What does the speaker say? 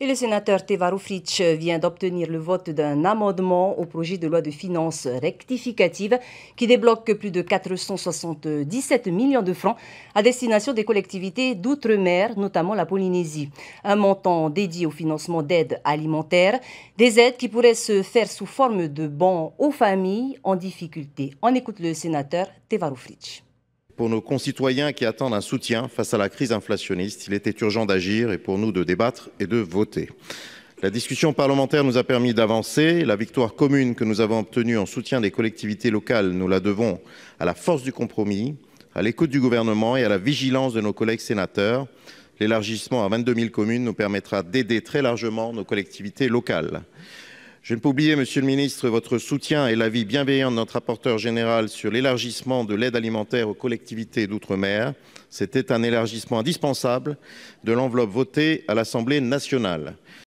Et le sénateur Tevaro Fritsch vient d'obtenir le vote d'un amendement au projet de loi de finances rectificative qui débloque plus de 477 millions de francs à destination des collectivités d'outre-mer, notamment la Polynésie. Un montant dédié au financement d'aides alimentaires, des aides qui pourraient se faire sous forme de bons aux familles en difficulté. On écoute le sénateur Tevaro Fritsch. Pour nos concitoyens qui attendent un soutien face à la crise inflationniste, il était urgent d'agir et pour nous de débattre et de voter. La discussion parlementaire nous a permis d'avancer. La victoire commune que nous avons obtenue en soutien des collectivités locales, nous la devons à la force du compromis, à l'écoute du gouvernement et à la vigilance de nos collègues sénateurs. L'élargissement à 22 000 communes nous permettra d'aider très largement nos collectivités locales. Je ne peux oublier, Monsieur le Ministre, votre soutien et l'avis bienveillant de notre rapporteur général sur l'élargissement de l'aide alimentaire aux collectivités d'outre-mer. C'était un élargissement indispensable de l'enveloppe votée à l'Assemblée nationale.